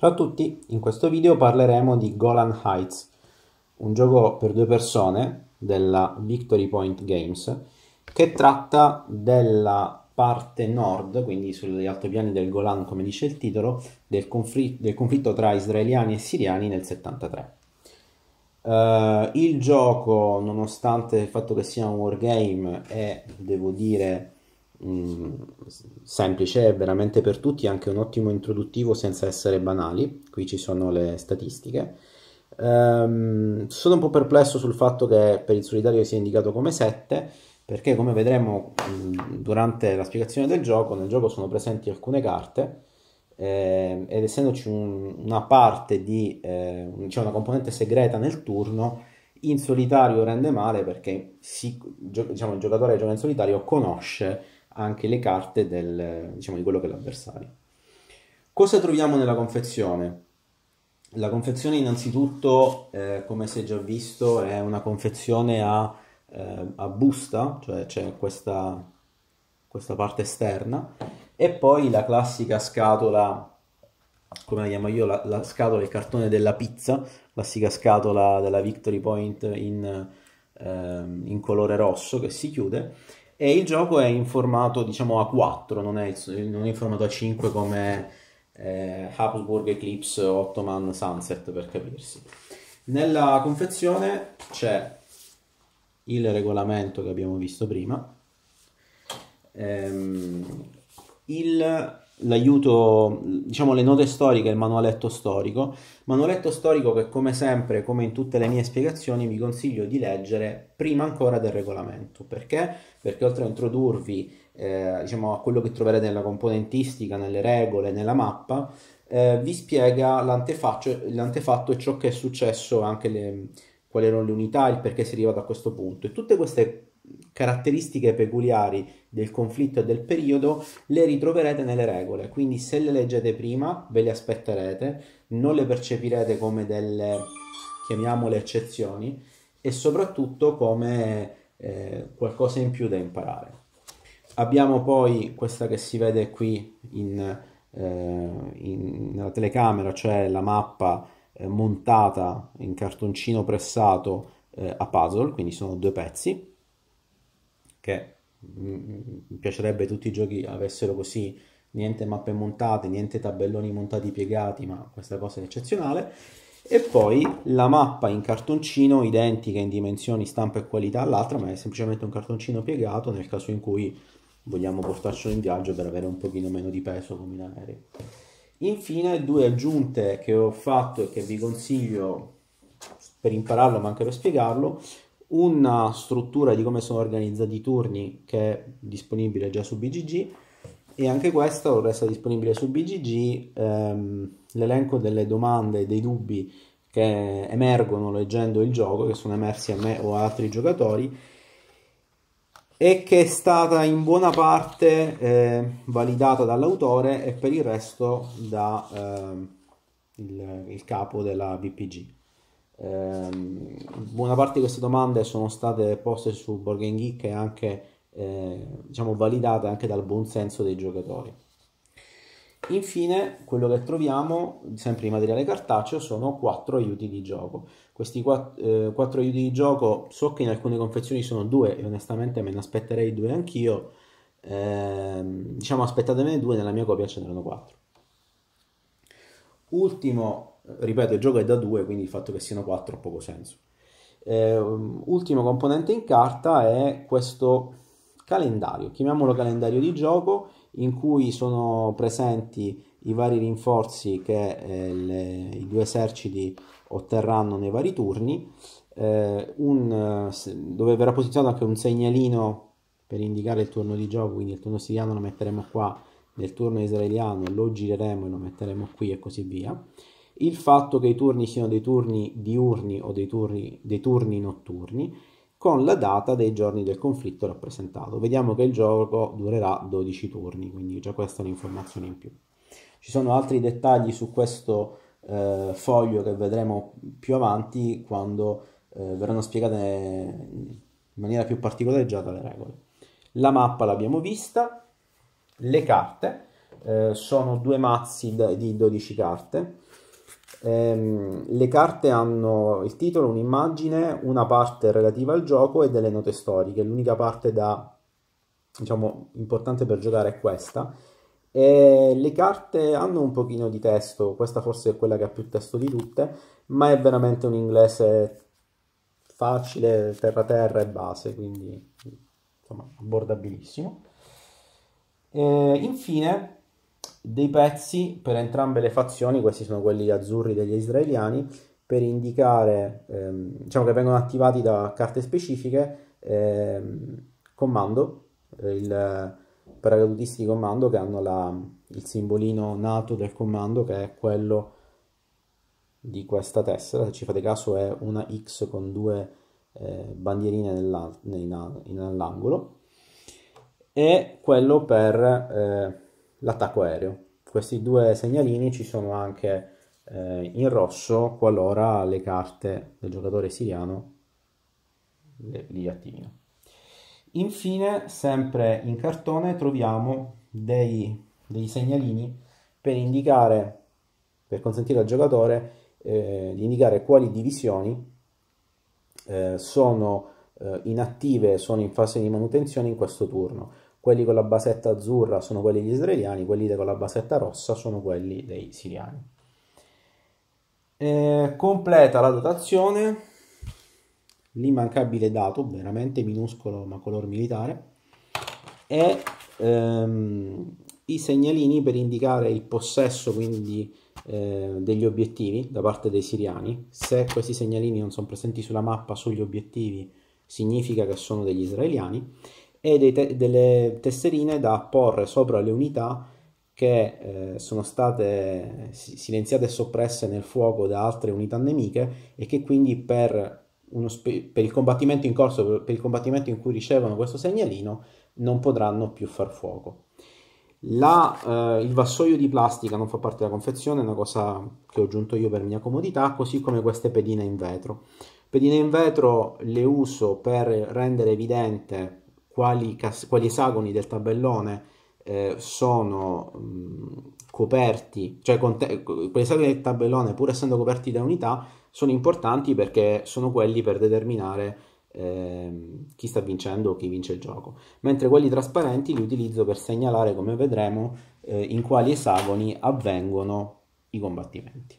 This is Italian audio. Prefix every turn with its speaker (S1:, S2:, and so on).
S1: Ciao a tutti, in questo video parleremo di Golan Heights, un gioco per due persone della Victory Point Games che tratta della parte nord, quindi sugli altopiani del Golan come dice il titolo, del, conflitto, del conflitto tra israeliani e siriani nel 73. Uh, eh, il gioco, nonostante il fatto che sia un wargame, è, devo dire, Mm, semplice, veramente per tutti, anche un ottimo introduttivo senza essere banali. Qui ci sono le statistiche. Um, sono un po' perplesso sul fatto che per il solitario sia indicato come 7, perché come vedremo mm, durante la spiegazione del gioco, nel gioco sono presenti alcune carte eh, ed essendoci un, una parte di, eh, cioè una componente segreta nel turno, in solitario rende male perché si, gio- diciamo, il giocatore che gioca in solitario conosce anche le carte del, diciamo, di quello che è l'avversario. Cosa troviamo nella confezione? La confezione innanzitutto, eh, come si è già visto, è una confezione a, eh, a busta, cioè c'è questa, questa, parte esterna, e poi la classica scatola, come la chiamo io, la, la scatola, il cartone della pizza, classica scatola della Victory Point in, eh, in colore rosso che si chiude, e il gioco è in formato diciamo A4, non è, non è in formato A5 come eh, Habsburg Eclipse Ottoman Sunset per capirsi. Nella confezione c'è il regolamento che abbiamo visto prima, ehm, il l'aiuto, diciamo le note storiche, il manualetto storico. Manualetto storico che come sempre, come in tutte le mie spiegazioni, vi consiglio di leggere prima ancora del regolamento. Perché? Perché oltre a introdurvi eh, diciamo, a quello che troverete nella componentistica, nelle regole, nella mappa, eh, vi spiega l'antefatto, e ciò che è successo, anche le, quali erano le unità, il perché si è arrivato a questo punto. E tutte queste caratteristiche peculiari del conflitto e del periodo le ritroverete nelle regole, quindi se le leggete prima ve le aspetterete, non le percepirete come delle, chiamiamole, eccezioni e soprattutto come eh, qualcosa in più da imparare. Abbiamo poi questa che si vede qui in, eh, in, nella telecamera, cioè la mappa eh, montata in cartoncino pressato eh, a puzzle, quindi sono due pezzi che mm, mm, mi piacerebbe tutti i giochi avessero così niente mappe montate, niente tabelloni montati piegati, ma questa cosa è eccezionale. E poi la mappa in cartoncino identica in dimensioni, stampa e qualità all'altra, ma è semplicemente un cartoncino piegato nel caso in cui vogliamo portarcelo in viaggio per avere un pochino meno di peso come in aereo. Infine due aggiunte che ho fatto e che vi consiglio per impararlo ma anche per spiegarlo una struttura di come sono organizzati i turni che è disponibile già su BGG e anche questo resta disponibile su BGG ehm, l'elenco delle domande e dei dubbi che emergono leggendo il gioco che sono emersi a me o a altri giocatori e che è stata in buona parte eh, validata dall'autore e per il resto da eh, capo della BPG Ehm, buona parte di queste domande sono state poste su Board Game Geek e anche eh, diciamo validate anche dal buon senso dei giocatori. Infine, quello che troviamo, sempre in materiale cartaceo, sono quattro aiuti di gioco. Questi eh, quattro, eh, aiuti di gioco so che in alcune confezioni sono due e onestamente me ne aspetterei due anch'io. Eh, diciamo aspettatemene due, nella mia copia ce n'erano quattro. Ultimo ripeto, il gioco è da due, quindi il fatto che siano quattro ha poco senso. Eh, ultimo componente in carta è questo calendario, chiamiamolo calendario di gioco, in cui sono presenti i vari rinforzi che eh, le, i due eserciti otterranno nei vari turni, eh, un, dove verrà posizionato anche un segnalino per indicare il turno di gioco, quindi il turno siriano lo metteremo qua, nel turno israeliano lo gireremo e lo metteremo qui e così via il fatto che i turni siano dei turni diurni o dei turni, dei turni notturni con la data dei giorni del conflitto rappresentato. Vediamo che il gioco durerà 12 turni, quindi già questa è un'informazione in più. Ci sono altri dettagli su questo eh, foglio che vedremo più avanti quando eh, verranno spiegate eh, in maniera più particolareggiata le regole. La mappa l'abbiamo vista, le carte eh, sono due mazzi di 12 carte Ehm, le carte hanno il titolo, un'immagine, una parte relativa al gioco e delle note storiche. L'unica parte da, diciamo, importante per giocare è questa. E le carte hanno un pochino di testo, questa forse è quella che ha più testo di tutte, ma è veramente un inglese facile, terra terra e base, quindi insomma abbordabilissimo. E ehm, infine dei pezzi per entrambe le fazioni, questi sono quelli azzurri degli israeliani, per indicare, ehm, diciamo che vengono attivati da carte specifiche, ehm, comando, il paracadutisti di comando che hanno la, il simbolino nato del comando che è quello di questa tessera, se ci fate caso è una X con due eh, bandierine nella, all'angolo, e quello per... Eh, l'attacco aereo. Questi due segnalini ci sono anche eh, in rosso qualora le carte del giocatore siriano le, li attivino. Infine, sempre in cartone, troviamo dei, dei segnalini per indicare, per consentire al giocatore eh, di indicare quali divisioni eh, sono eh, inattive, sono in fase di manutenzione in questo turno quelli con la basetta azzurra sono quelli degli israeliani, quelli con la basetta rossa sono quelli dei siriani. Eh, completa la dotazione, l'immancabile dato, veramente minuscolo ma color militare, e ehm, i segnalini per indicare il possesso quindi eh, degli obiettivi da parte dei siriani. Se questi segnalini non sono presenti sulla mappa sugli obiettivi significa che sono degli israeliani e te- delle tesserine da apporre sopra le unità che eh, sono state silenziate e soppresse nel fuoco da altre unità nemiche e che quindi per, spe- per il combattimento in corso, per, per il combattimento in cui ricevono questo segnalino, non potranno più far fuoco. La, eh, il vassoio di plastica non fa parte della confezione, è una cosa che ho aggiunto io per mia comodità, così come queste pedine in vetro. Pedine in vetro le uso per rendere evidente quali, quali esagoni del tabellone eh, sono mh, coperti, cioè quegli esagoni del tabellone pur essendo coperti da unità sono importanti perché sono quelli per determinare eh, chi sta vincendo o chi vince il gioco, mentre quelli trasparenti li utilizzo per segnalare, come vedremo, eh, in quali esagoni avvengono i combattimenti.